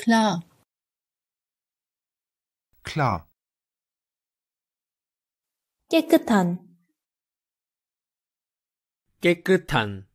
klar klar Gekutan. g 깨 k u t a n